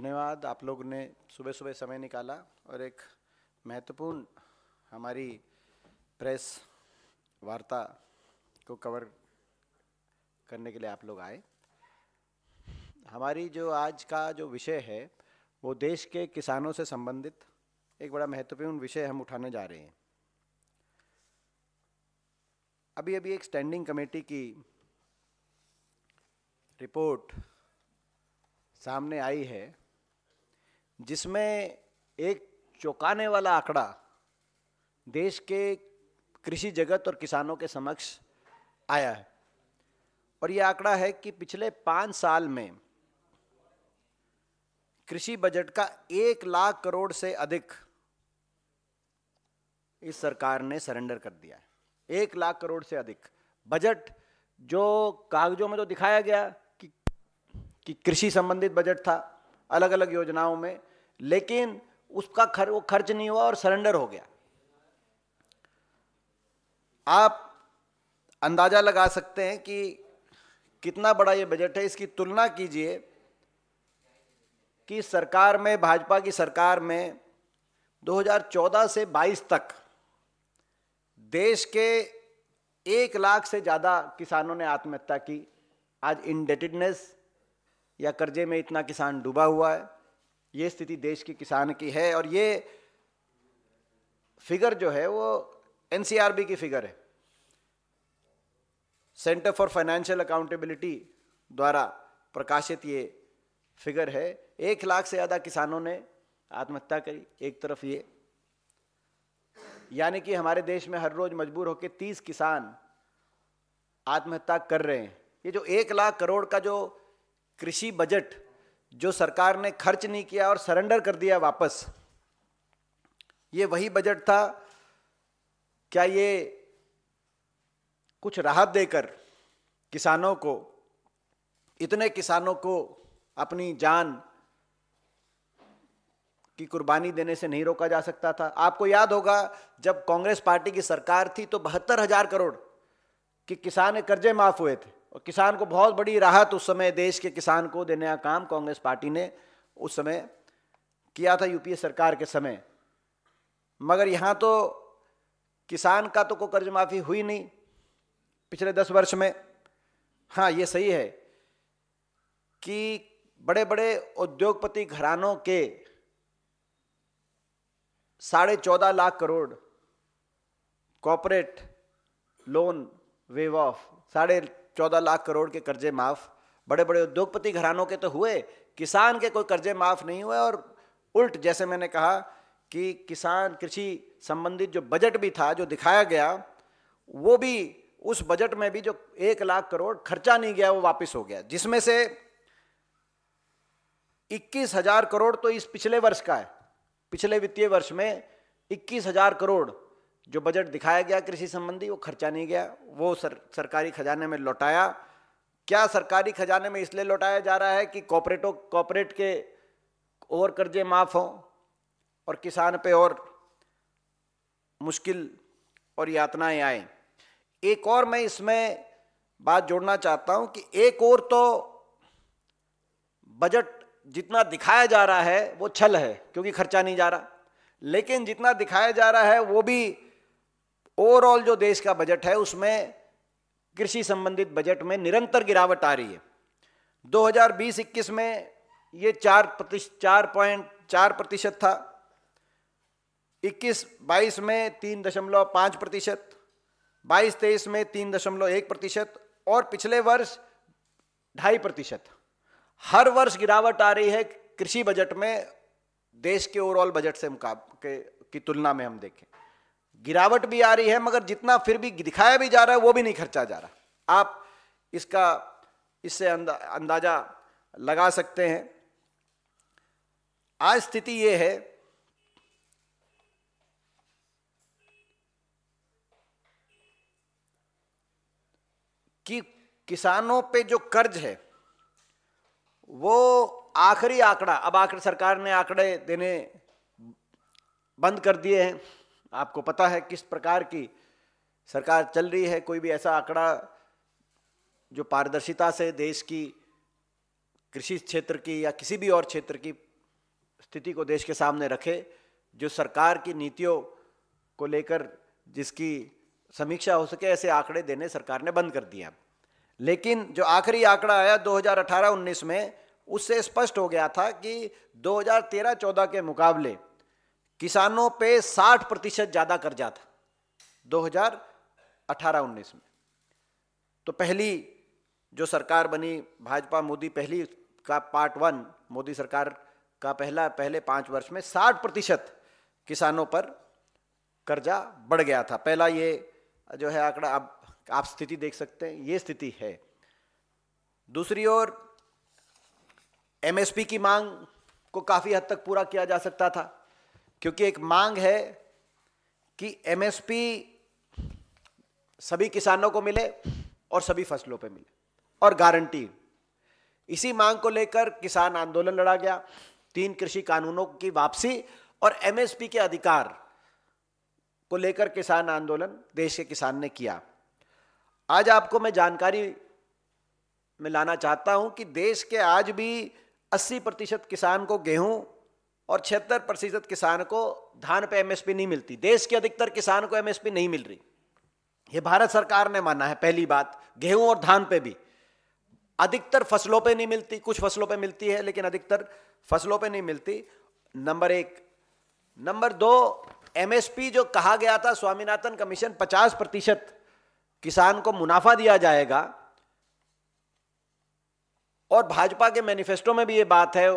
धन्यवाद आप लोग ने सुबह सुबह समय निकाला और एक महत्वपूर्ण हमारी प्रेस वार्ता को कवर करने के लिए आप लोग आए हमारी जो आज का जो विषय है वो देश के किसानों से संबंधित एक बड़ा महत्वपूर्ण विषय हम उठाने जा रहे हैं अभी अभी एक स्टैंडिंग कमेटी की रिपोर्ट सामने आई है जिसमें एक चौंकाने वाला आंकड़ा देश के कृषि जगत और किसानों के समक्ष आया है और यह आंकड़ा है कि पिछले पाँच साल में कृषि बजट का एक लाख करोड़ से अधिक इस सरकार ने सरेंडर कर दिया है एक लाख करोड़ से अधिक बजट जो कागजों में तो दिखाया गया कि कि कृषि संबंधित बजट था अलग अलग योजनाओं में लेकिन उसका खर, वो खर्च नहीं हुआ और सरेंडर हो गया आप अंदाजा लगा सकते हैं कि कितना बड़ा ये बजट है इसकी तुलना कीजिए कि सरकार में भाजपा की सरकार में 2014 से 22 तक देश के एक लाख से ज़्यादा किसानों ने आत्महत्या की आज इनडेटेडनेस या कर्जे में इतना किसान डूबा हुआ है ये स्थिति देश के किसान की है और ये फिगर जो है वो एनसीआरबी की फिगर है सेंटर फॉर फाइनेंशियल अकाउंटेबिलिटी द्वारा प्रकाशित ये फिगर है एक लाख से ज़्यादा किसानों ने आत्महत्या करी एक तरफ ये यानी कि हमारे देश में हर रोज मजबूर होकर तीस किसान आत्महत्या कर रहे हैं ये जो एक लाख करोड़ का जो कृषि बजट जो सरकार ने खर्च नहीं किया और सरेंडर कर दिया वापस ये वही बजट था क्या ये कुछ राहत देकर किसानों को इतने किसानों को अपनी जान की कुर्बानी देने से नहीं रोका जा सकता था आपको याद होगा जब कांग्रेस पार्टी की सरकार थी तो बहत्तर हजार करोड़ कि किसान कर्जे माफ हुए थे और किसान को बहुत बड़ी राहत उस समय देश के किसान को देने का काम कांग्रेस पार्टी ने उस समय किया था यूपीए सरकार के समय मगर यहाँ तो किसान का तो कोई कर्ज माफ़ी हुई नहीं पिछले दस वर्ष में हाँ ये सही है कि बड़े बड़े उद्योगपति घरानों के साढ़े चौदह lakh crore corporate loan waive off साढ़े चौदह लाख करोड़ के कर्जे माफ़ बड़े बड़े उद्योगपति घरानों के तो हुए किसान के कोई कर्जे माफ़ नहीं हुए और उल्ट जैसे मैंने कहा कि किसान कृषि संबंधित जो बजट भी था जो दिखाया गया वो भी उस बजट में भी जो एक लाख करोड़ खर्चा नहीं गया वो वापस हो गया जिसमें से इक्कीस हजार करोड़ तो इस पिछले वर्ष का है पिछले वित्तीय वर्ष में इक्कीस हजार करोड़ जो बजट दिखाया गया कृषि संबंधी वो खर्चा नहीं गया वो सर, सरकारी खजाने में लौटाया क्या सरकारी खजाने में इसलिए लौटाया जा रहा है कि कॉपरेटो कॉपरेट के और कर्जे माफ़ हों और किसान पे और मुश्किल और यातनाएं आए एक और मैं इसमें बात जोड़ना चाहता हूं कि एक और तो बजट जितना दिखाया जा रहा है वो छल है क्योंकि खर्चा नहीं जा रहा लेकिन जितना दिखाया जा रहा है वो भी ओवरऑल जो देश का बजट है उसमें कृषि संबंधित बजट में निरंतर गिरावट आ रही है 2020-21 में ये चार प्रतिशत चार पॉइंट चार प्रतिशत था 21-22 में तीन दशमलव पाँच प्रतिशत बाईस तेईस में तीन दशमलव एक प्रतिशत और पिछले वर्ष ढाई प्रतिशत हर वर्ष गिरावट आ रही है कृषि बजट में देश के ओवरऑल बजट से मुकाब के की तुलना में हम देखें गिरावट भी आ रही है मगर जितना फिर भी दिखाया भी जा रहा है वो भी नहीं खर्चा जा रहा आप इसका इससे अंदा, अंदाजा लगा सकते हैं आज स्थिति ये है कि किसानों पे जो कर्ज है वो आखिरी आंकड़ा अब आखिर सरकार ने आंकड़े देने बंद कर दिए हैं आपको पता है किस प्रकार की सरकार चल रही है कोई भी ऐसा आंकड़ा जो पारदर्शिता से देश की कृषि क्षेत्र की या किसी भी और क्षेत्र की स्थिति को देश के सामने रखे जो सरकार की नीतियों को लेकर जिसकी समीक्षा हो सके ऐसे आंकड़े देने सरकार ने बंद कर दिया लेकिन जो आखिरी आंकड़ा आया 2018-19 में उससे स्पष्ट हो गया था कि 2013-14 के मुकाबले किसानों पे 60 प्रतिशत ज़्यादा कर्जा था 2018-19 में तो पहली जो सरकार बनी भाजपा मोदी पहली का पार्ट वन मोदी सरकार का पहला पहले पाँच वर्ष में 60 प्रतिशत किसानों पर कर्जा बढ़ गया था पहला ये जो है आंकड़ा अब आप स्थिति देख सकते हैं ये स्थिति है दूसरी ओर एमएसपी की मांग को काफ़ी हद तक पूरा किया जा सकता था क्योंकि एक मांग है कि एमएसपी सभी किसानों को मिले और सभी फसलों पे मिले और गारंटी इसी मांग को लेकर किसान आंदोलन लड़ा गया तीन कृषि कानूनों की वापसी और एमएसपी के अधिकार को लेकर किसान आंदोलन देश के किसान ने किया आज आपको मैं जानकारी में लाना चाहता हूं कि देश के आज भी 80 प्रतिशत किसान को गेहूं और छिहत्तर प्रतिशत किसान को धान पे एमएसपी नहीं मिलती देश के अधिकतर किसान को एमएसपी नहीं मिल रही ये भारत सरकार ने माना है पहली बात गेहूं और धान पे भी अधिकतर फसलों पे नहीं मिलती कुछ फसलों पे मिलती है लेकिन अधिकतर फसलों पे नहीं मिलती नंबर एक नंबर दो एमएसपी जो कहा गया था स्वामीनाथन कमीशन पचास प्रतिशत किसान को मुनाफा दिया जाएगा और भाजपा के मैनिफेस्टो में भी ये बात है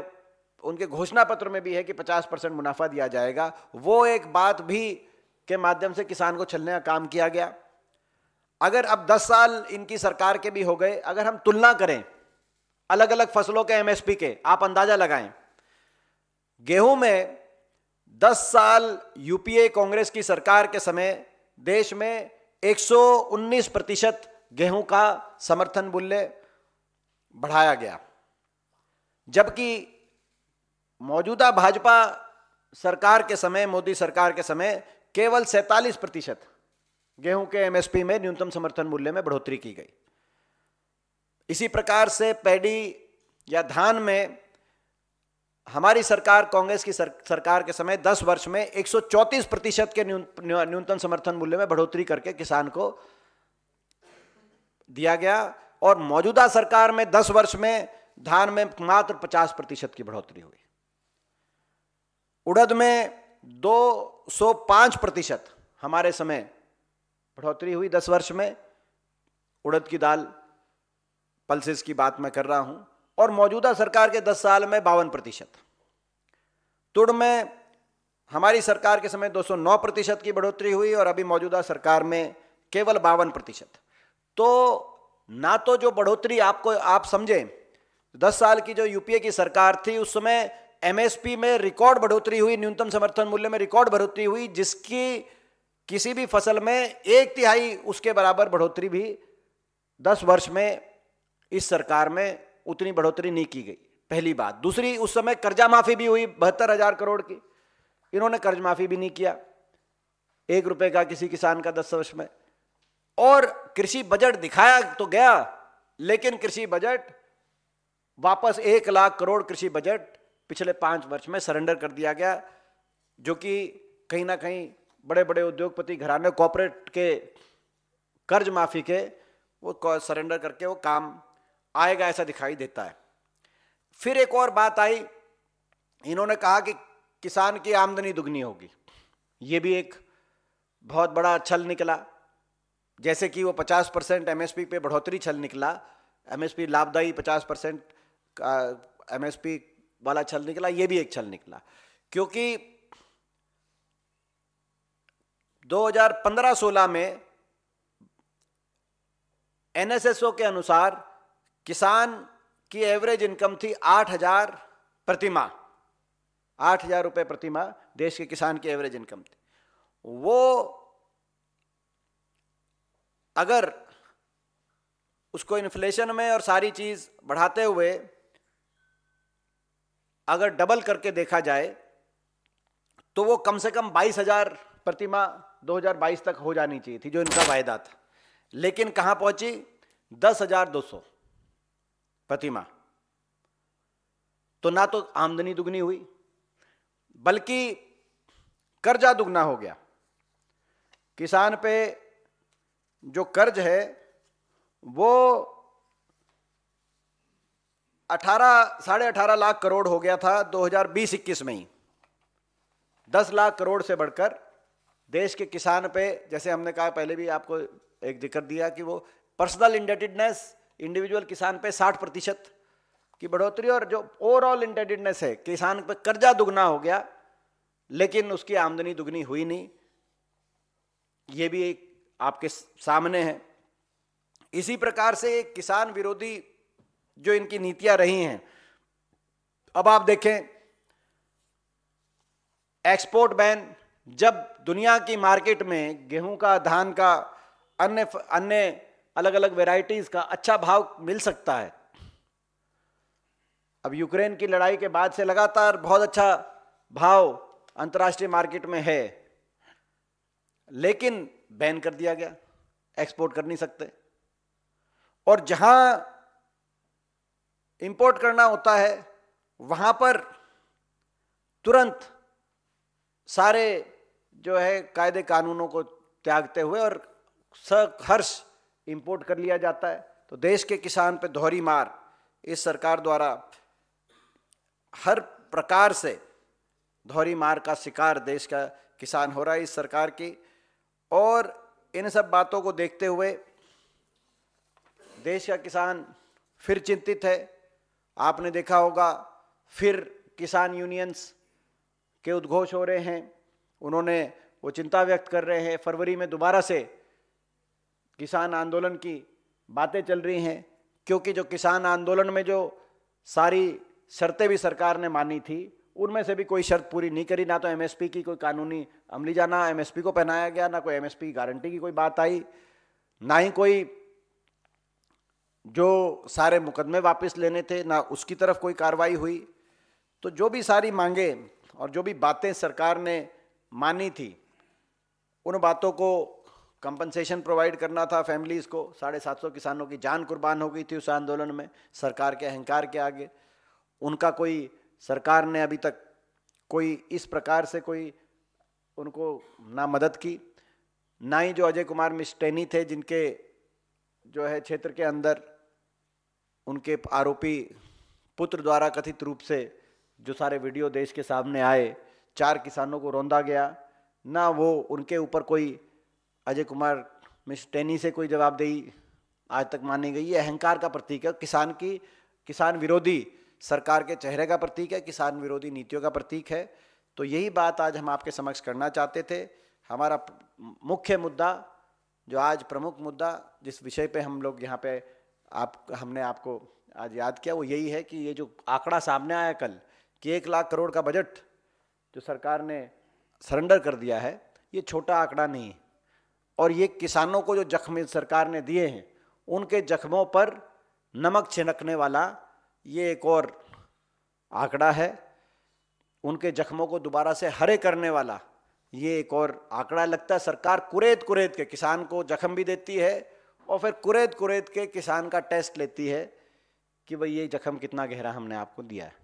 उनके घोषणा पत्र में भी है कि 50 परसेंट मुनाफा दिया जाएगा वो एक बात भी के माध्यम से किसान को छलने का काम किया गया अगर अब 10 साल इनकी सरकार के भी हो गए अगर हम तुलना करें अलग अलग फसलों के एमएसपी के आप अंदाजा लगाएं गेहूं में 10 साल यूपीए कांग्रेस की सरकार के समय देश में 119 प्रतिशत गेहूं का समर्थन मूल्य बढ़ाया गया जबकि मौजूदा भाजपा सरकार के समय मोदी सरकार के समय केवल सैंतालीस प्रतिशत गेहूं के एमएसपी में न्यूनतम समर्थन मूल्य में बढ़ोतरी की गई इसी प्रकार से पैडी या धान में हमारी सरकार कांग्रेस की सर, सरकार के समय 10 वर्ष में 134 प्रतिशत के न्यूनतम समर्थन मूल्य में बढ़ोतरी करके किसान को दिया गया और मौजूदा सरकार में 10 वर्ष में धान में मात्र 50 प्रतिशत की बढ़ोतरी हुई उड़द में 205 प्रतिशत हमारे समय बढ़ोतरी हुई दस वर्ष में उड़द की दाल पल्सेस की बात मैं कर रहा हूं और मौजूदा सरकार के 10 साल में बावन प्रतिशत तुड़ में हमारी सरकार के समय 209 प्रतिशत की बढ़ोतरी हुई और अभी मौजूदा सरकार में केवल बावन प्रतिशत तो ना तो जो बढ़ोतरी आपको आप समझें दस साल की जो यूपीए की सरकार थी उस समय एमएसपी में रिकॉर्ड बढ़ोतरी हुई न्यूनतम समर्थन मूल्य में रिकॉर्ड बढ़ोतरी हुई जिसकी किसी भी फसल में एक तिहाई उसके बराबर बढ़ोतरी भी दस वर्ष में इस सरकार में उतनी बढ़ोतरी नहीं की गई पहली बात दूसरी उस समय कर्जा माफी भी हुई बहत्तर हजार करोड़ की इन्होंने कर्ज माफी भी नहीं किया एक रुपए का किसी किसान का दस वर्ष में और कृषि बजट दिखाया तो गया लेकिन कृषि बजट वापस एक लाख करोड़ कृषि बजट पिछले पाँच वर्ष में सरेंडर कर दिया गया जो कि कहीं ना कहीं बड़े बड़े उद्योगपति घराने कॉपोरेट के कर्ज माफ़ी के वो सरेंडर करके वो काम आएगा ऐसा दिखाई देता है फिर एक और बात आई इन्होंने कहा कि किसान की आमदनी दुगनी होगी ये भी एक बहुत बड़ा छल निकला जैसे कि वो पचास परसेंट एम पे बढ़ोतरी छल निकला एम लाभदायी पचास परसेंट एम वाला छल निकला ये भी एक छल निकला क्योंकि 2015-16 में एनएसएसओ के अनुसार किसान की एवरेज इनकम थी 8000 प्रतिमा आठ हजार रुपये प्रतिमा देश के किसान की एवरेज इनकम थी वो अगर उसको इन्फ्लेशन में और सारी चीज़ बढ़ाते हुए अगर डबल करके देखा जाए तो वो कम से कम बाईस हजार प्रतिमा 2022 तक हो जानी चाहिए थी जो इनका वायदा था लेकिन कहां पहुंची दस हजार दो सौ प्रतिमा तो ना तो आमदनी दुगनी हुई बल्कि कर्जा दुगना हो गया किसान पे जो कर्ज है वो अठारह साढ़े अठारह लाख करोड़ हो गया था 2020-21 में ही 10 लाख करोड़ से बढ़कर देश के किसान पे जैसे हमने कहा पहले भी आपको एक जिक्र दिया कि वो पर्सनल इंडेटेडनेस इंडिविजुअल किसान पे 60 प्रतिशत की बढ़ोतरी और जो ओवरऑल इंडेटेडनेस है किसान पे कर्जा दुगना हो गया लेकिन उसकी आमदनी दुगनी हुई नहीं ये भी एक आपके सामने है इसी प्रकार से किसान विरोधी जो इनकी नीतियां रही हैं अब आप देखें एक्सपोर्ट बैन जब दुनिया की मार्केट में गेहूं का धान का अन्य अन्य अलग अलग वेराइटीज का अच्छा भाव मिल सकता है अब यूक्रेन की लड़ाई के बाद से लगातार बहुत अच्छा भाव अंतर्राष्ट्रीय मार्केट में है लेकिन बैन कर दिया गया एक्सपोर्ट कर नहीं सकते और जहां इंपोर्ट करना होता है वहाँ पर तुरंत सारे जो है कायदे कानूनों को त्यागते हुए और सहर्ष इंपोर्ट कर लिया जाता है तो देश के किसान पे दोहरी मार इस सरकार द्वारा हर प्रकार से दोहरी मार का शिकार देश का किसान हो रहा है इस सरकार की और इन सब बातों को देखते हुए देश का किसान फिर चिंतित है आपने देखा होगा फिर किसान यूनियंस के उद्घोष हो रहे हैं उन्होंने वो चिंता व्यक्त कर रहे हैं फरवरी में दोबारा से किसान आंदोलन की बातें चल रही हैं क्योंकि जो किसान आंदोलन में जो सारी शर्तें भी सरकार ने मानी थी उनमें से भी कोई शर्त पूरी नहीं करी ना तो एमएसपी की कोई कानूनी अमली जाना एमएसपी को पहनाया गया ना कोई एमएसपी गारंटी की कोई बात आई ना ही कोई जो सारे मुकदमे वापस लेने थे ना उसकी तरफ कोई कार्रवाई हुई तो जो भी सारी मांगे और जो भी बातें सरकार ने मानी थी उन बातों को कंपनसेशन प्रोवाइड करना था फैमिलीज़ को साढ़े सात सौ किसानों की जान कुर्बान हो गई थी उस आंदोलन में सरकार के अहंकार के आगे उनका कोई सरकार ने अभी तक कोई इस प्रकार से कोई उनको ना मदद की ना ही जो अजय कुमार मिस्टेनी थे जिनके जो है क्षेत्र के अंदर उनके आरोपी पुत्र द्वारा कथित रूप से जो सारे वीडियो देश के सामने आए चार किसानों को रौंदा गया ना वो उनके ऊपर कोई अजय कुमार मिस टेनी से कोई जवाबदेही आज तक मानी गई है अहंकार का प्रतीक है किसान की किसान विरोधी सरकार के चेहरे का प्रतीक है किसान विरोधी नीतियों का प्रतीक है तो यही बात आज हम आपके समक्ष करना चाहते थे हमारा मुख्य मुद्दा जो आज प्रमुख मुद्दा जिस विषय पे हम लोग यहाँ पे आप हमने आपको आज याद किया वो यही है कि ये जो आंकड़ा सामने आया कल कि एक लाख करोड़ का बजट जो सरकार ने सरेंडर कर दिया है ये छोटा आंकड़ा नहीं है और ये किसानों को जो जख्म सरकार ने दिए हैं उनके जख्मों पर नमक छिनकने वाला ये एक और आंकड़ा है उनके जख्मों को दोबारा से हरे करने वाला ये एक और आंकड़ा लगता है सरकार कुरेद कुरेद के किसान को जख्म भी देती है और फिर कुरेद कुरेद के किसान का टेस्ट लेती है कि भाई ये जख्म कितना गहरा हमने आपको दिया है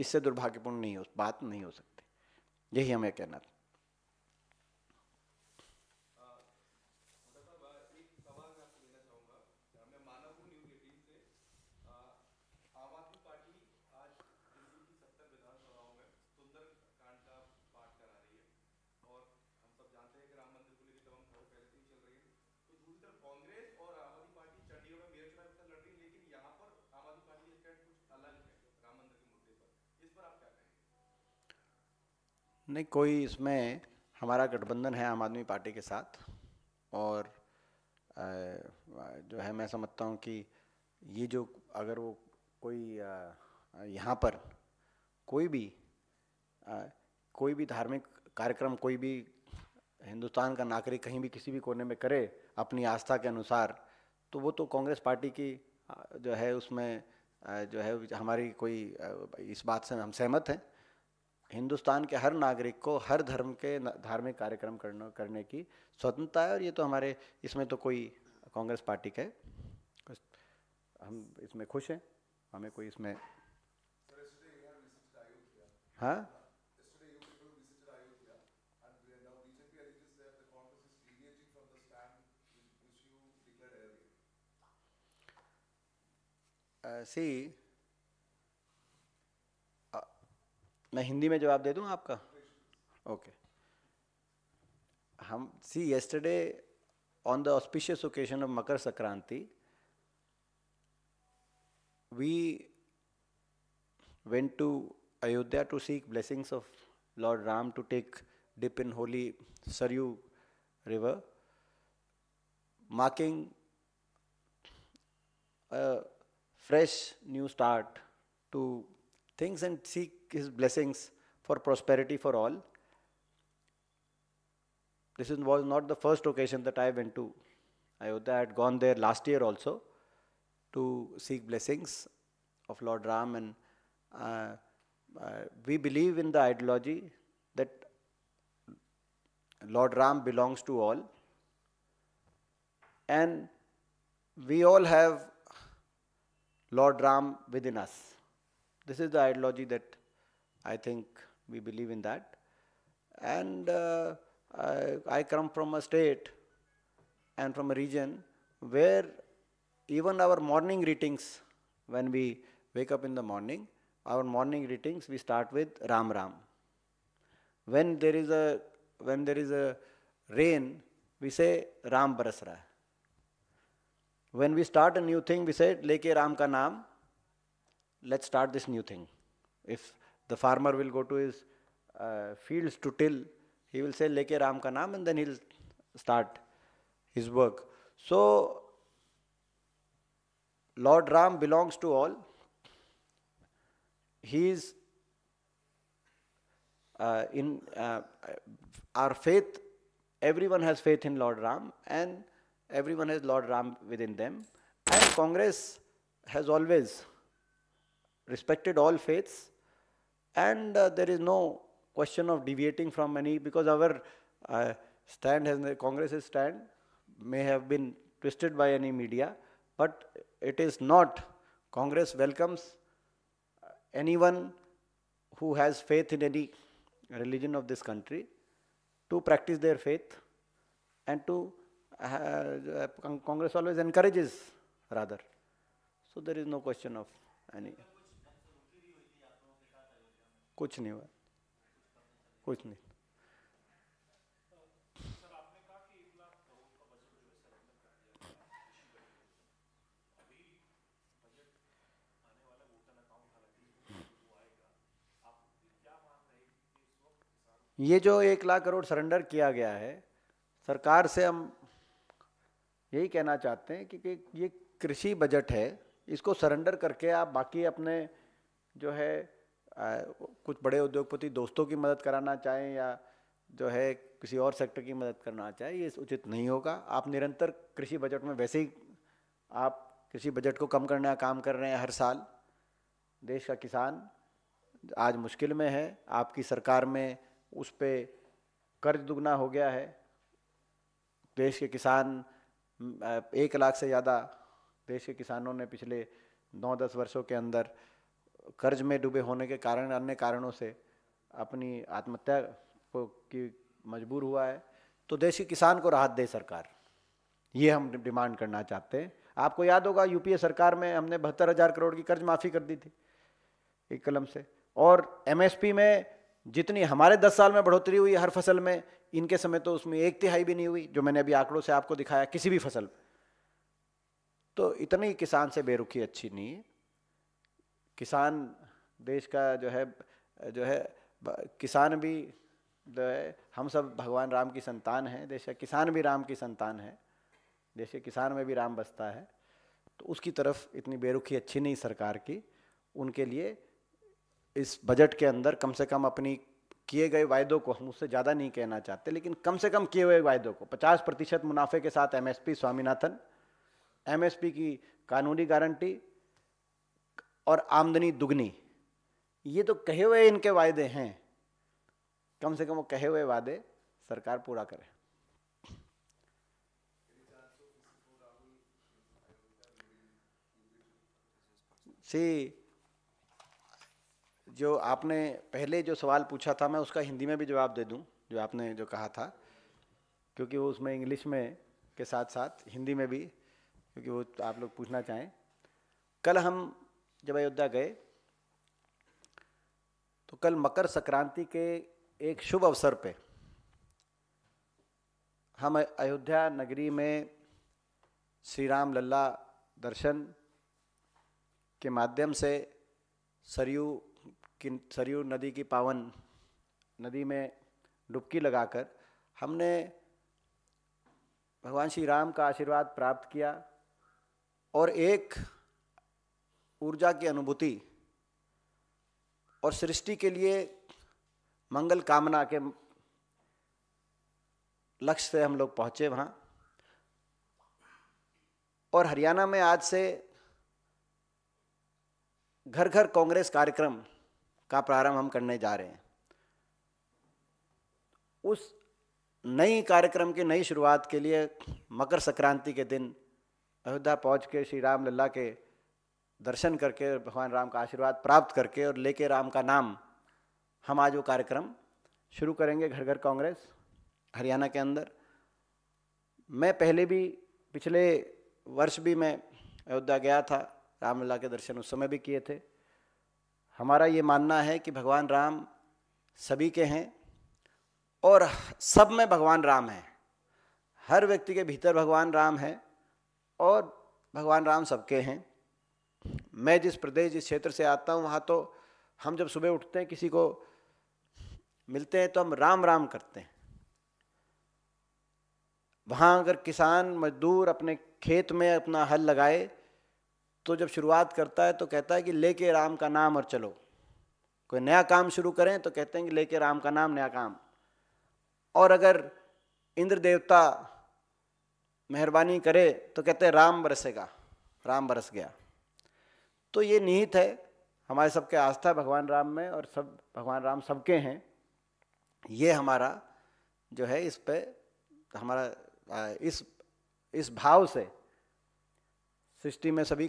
इससे दुर्भाग्यपूर्ण नहीं हो बात नहीं हो सकती यही हमें कहना था नहीं कोई इसमें हमारा गठबंधन है आम आदमी पार्टी के साथ और जो है मैं समझता हूँ कि ये जो अगर वो कोई यहाँ पर कोई भी कोई भी धार्मिक कार्यक्रम कोई भी हिंदुस्तान का नागरिक कहीं भी किसी भी कोने में करे अपनी आस्था के अनुसार तो वो तो कांग्रेस पार्टी की जो है उसमें जो है हमारी कोई इस बात से हम सहमत हैं हिंदुस्तान के हर नागरिक को हर धर्म के धार्मिक कार्यक्रम करने करने की स्वतंत्रता है और ये तो हमारे इसमें तो कोई कांग्रेस पार्टी का हम इसमें खुश हैं हमें कोई इसमें हाँ uh, मैं हिंदी में जवाब दे दूं आपका ओके हम see yesterday on the auspicious occasion of Makar Sankranti we went to Ayodhya to seek blessings of Lord Ram to take dip in holy Sarayu river marking fresh new start to things and seek His blessings for prosperity for all. This is, was not the first occasion that I went to Ayodhya. I had gone there last year also to seek blessings of Lord Ram, and uh, uh, we believe in the ideology that Lord Ram belongs to all, and we all have Lord Ram within us. This is the ideology that I think we believe in that. And uh, I, I come from a state and from a region where even our morning greetings, when we wake up in the morning, our morning greetings we start with Ram Ram. When there is a when there is a rain, we say Ram Barasra. When we start a new thing, we say Leke Ram ka naam. Let's start this new thing. If the farmer will go to his uh, fields to till. He will say Leke Ram ka naam and then he'll start his work. So Lord Ram belongs to all. He is uh, in uh, our faith. Everyone has faith in Lord Ram, and everyone has Lord Ram within them. And Congress has always respected all faiths and uh, there is no question of deviating from any because our uh, stand has Congress's stand may have been twisted by any media, but it is not. Congress welcomes uh, anyone who has faith in any religion of this country to practice their faith and to uh, uh Congress always encourages rather. So there is no question of any. कुछ नहीं हुआ कुछ नहीं ये जो एक lakh crore surrender किया गया है सरकार से हम यही कहना चाहते हैं कि, कि ये कृषि बजट है इसको सरेंडर करके आप बाकी अपने जो है आ, कुछ बड़े उद्योगपति दोस्तों की मदद कराना चाहें या जो है किसी और सेक्टर की मदद करना चाहें ये उचित नहीं होगा आप निरंतर कृषि बजट में वैसे ही आप कृषि बजट को कम करने का काम कर रहे हैं हर साल देश का किसान आज मुश्किल में है आपकी सरकार में उस पर कर्ज दुगना हो गया है देश के किसान एक लाख से ज़्यादा देश के किसानों ने पिछले नौ दस वर्षों के अंदर कर्ज में डूबे होने के कारण अन्य कारणों से अपनी आत्महत्या को की मजबूर हुआ है तो देशी किसान को राहत दे सरकार ये हम डिमांड करना चाहते हैं आपको याद होगा यूपीए सरकार में हमने बहत्तर हज़ार करोड़ की कर्ज माफ़ी कर दी थी एक कलम से और एमएसपी में जितनी हमारे दस साल में बढ़ोतरी हुई हर फसल में इनके समय तो उसमें एक तिहाई भी नहीं हुई जो मैंने अभी आंकड़ों से आपको दिखाया किसी भी फसल तो इतनी किसान से बेरुखी अच्छी नहीं है किसान देश का जो है जो है किसान भी जो है हम सब भगवान राम की संतान हैं देश किसान भी राम की संतान है देश के किसान में भी राम बसता है तो उसकी तरफ इतनी बेरुखी अच्छी नहीं सरकार की उनके लिए इस बजट के अंदर कम से कम अपनी किए गए वायदों को हम उससे ज़्यादा नहीं कहना चाहते लेकिन कम से कम किए हुए वायदों को 50 प्रतिशत मुनाफे के साथ एमएसपी स्वामीनाथन एमएसपी की कानूनी गारंटी और आमदनी दुगनी ये तो कहे हुए इनके वायदे हैं कम से कम वो कहे हुए वादे सरकार पूरा करे सी जो आपने पहले जो सवाल पूछा था मैं उसका हिंदी में भी जवाब दे दूं जो आपने जो कहा था क्योंकि वो उसमें इंग्लिश में के साथ साथ हिंदी में भी क्योंकि वो आप लोग पूछना चाहें कल हम जब अयोध्या गए तो कल मकर संक्रांति के एक शुभ अवसर पे हम अयोध्या नगरी में श्री राम लल्ला दर्शन के माध्यम से सरयू की सरयू नदी की पावन नदी में डुबकी लगाकर हमने भगवान श्री राम का आशीर्वाद प्राप्त किया और एक ऊर्जा की अनुभूति और सृष्टि के लिए मंगल कामना के लक्ष्य से हम लोग पहुंचे वहाँ और हरियाणा में आज से घर घर कांग्रेस कार्यक्रम का प्रारंभ हम करने जा रहे हैं उस नई कार्यक्रम की नई शुरुआत के लिए मकर संक्रांति के दिन अयोध्या पहुंच के श्री राम लल्ला के दर्शन करके भगवान राम का आशीर्वाद प्राप्त करके और लेके राम का नाम हम आज वो कार्यक्रम शुरू करेंगे घर घर कांग्रेस हरियाणा के अंदर मैं पहले भी पिछले वर्ष भी मैं अयोध्या गया था रामलला के दर्शन उस समय भी किए थे हमारा ये मानना है कि भगवान राम सभी के हैं और सब में भगवान राम है हर व्यक्ति के भीतर भगवान राम है और भगवान राम सबके हैं मैं जिस प्रदेश जिस क्षेत्र से आता हूँ वहाँ तो हम जब सुबह उठते हैं किसी को मिलते हैं तो हम राम राम करते हैं वहाँ अगर किसान मजदूर अपने खेत में अपना हल लगाए तो जब शुरुआत करता है तो कहता है कि लेके राम का नाम और चलो कोई नया काम शुरू करें तो कहते हैं कि लेके राम का नाम नया काम और अगर इंद्र देवता मेहरबानी करे तो कहते हैं राम बरसेगा राम बरस गया तो ये निहित है हमारे सबके आस्था भगवान राम में और सब भगवान राम सबके हैं ये हमारा जो है इस पे हमारा इस इस भाव से सृष्टि में सभी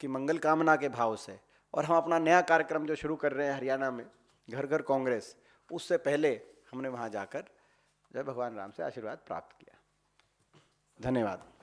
की मंगल कामना के भाव से और हम अपना नया कार्यक्रम जो शुरू कर रहे हैं हरियाणा में घर घर कांग्रेस उससे पहले हमने वहाँ जाकर जो भगवान राम से आशीर्वाद प्राप्त किया धन्यवाद